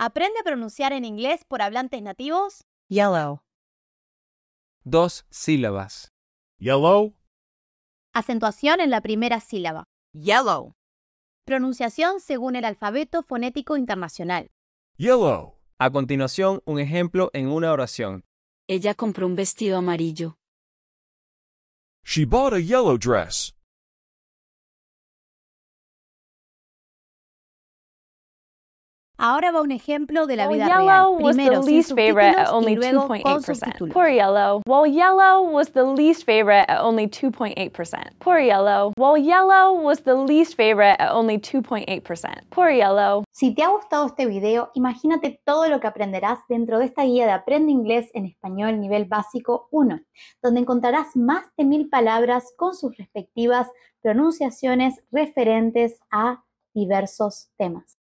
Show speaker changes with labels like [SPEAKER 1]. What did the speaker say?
[SPEAKER 1] Aprende a pronunciar en inglés por hablantes nativos.
[SPEAKER 2] Yellow. Dos sílabas. Yellow.
[SPEAKER 1] Acentuación en la primera sílaba. Yellow. Pronunciación según el alfabeto fonético internacional.
[SPEAKER 3] Yellow. A continuación, un ejemplo en una oración.
[SPEAKER 1] Ella compró un vestido amarillo.
[SPEAKER 3] She bought a yellow dress.
[SPEAKER 2] Ahora va un
[SPEAKER 4] ejemplo de la vida real. Primero, the least favorite at only 2.8%. Poor yellow. While yellow was the least favorite at only 2.8%. Poor yellow. While yellow was the least favorite at only 2.8%. Poor yellow. Si te ha gustado este video,
[SPEAKER 1] imagínate todo lo que aprenderás dentro de esta guía de Aprende Inglés en Español Nivel Básico 1, donde encontrarás más de mil palabras con sus respectivas pronunciaciones referentes a diversos temas.